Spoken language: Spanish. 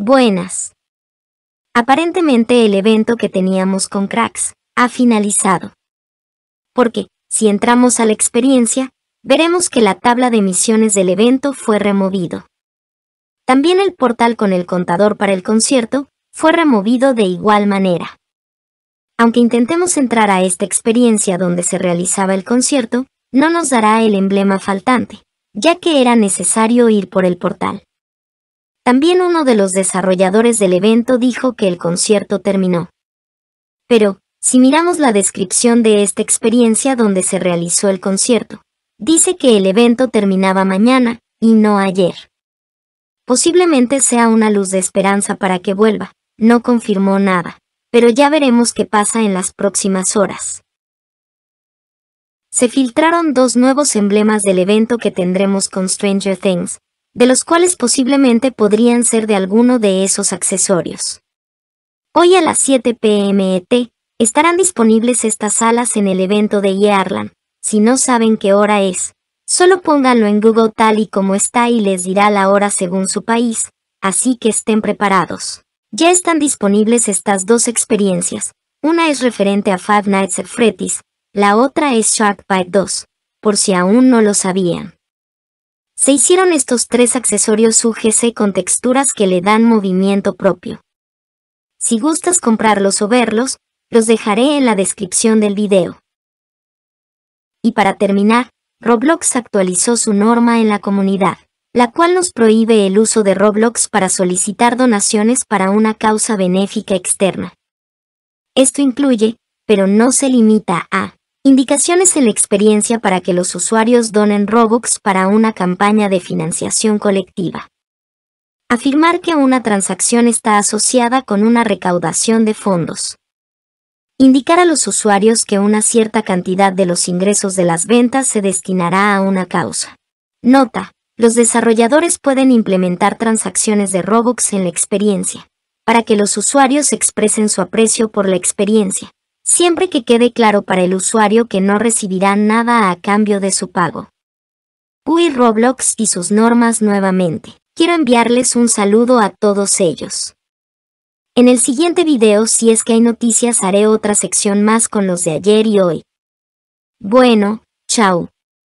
Buenas. Aparentemente el evento que teníamos con Cracks ha finalizado. Porque, si entramos a la experiencia, veremos que la tabla de misiones del evento fue removido. También el portal con el contador para el concierto fue removido de igual manera. Aunque intentemos entrar a esta experiencia donde se realizaba el concierto, no nos dará el emblema faltante, ya que era necesario ir por el portal. También uno de los desarrolladores del evento dijo que el concierto terminó. Pero, si miramos la descripción de esta experiencia donde se realizó el concierto, dice que el evento terminaba mañana, y no ayer. Posiblemente sea una luz de esperanza para que vuelva, no confirmó nada, pero ya veremos qué pasa en las próximas horas. Se filtraron dos nuevos emblemas del evento que tendremos con Stranger Things, de los cuales posiblemente podrían ser de alguno de esos accesorios. Hoy a las 7 pm e estarán disponibles estas salas en el evento de Yearland. Si no saben qué hora es, solo pónganlo en Google tal y como está y les dirá la hora según su país, así que estén preparados. Ya están disponibles estas dos experiencias. Una es referente a Five Nights at Freddy's, la otra es Shark Bite 2, por si aún no lo sabían. Se hicieron estos tres accesorios UGC con texturas que le dan movimiento propio. Si gustas comprarlos o verlos, los dejaré en la descripción del video. Y para terminar, Roblox actualizó su norma en la comunidad, la cual nos prohíbe el uso de Roblox para solicitar donaciones para una causa benéfica externa. Esto incluye, pero no se limita a, Indicaciones en la experiencia para que los usuarios donen Robux para una campaña de financiación colectiva. Afirmar que una transacción está asociada con una recaudación de fondos. Indicar a los usuarios que una cierta cantidad de los ingresos de las ventas se destinará a una causa. Nota. Los desarrolladores pueden implementar transacciones de Robux en la experiencia, para que los usuarios expresen su aprecio por la experiencia siempre que quede claro para el usuario que no recibirá nada a cambio de su pago. Uy Roblox y sus normas nuevamente. Quiero enviarles un saludo a todos ellos. En el siguiente video si es que hay noticias haré otra sección más con los de ayer y hoy. Bueno, chao.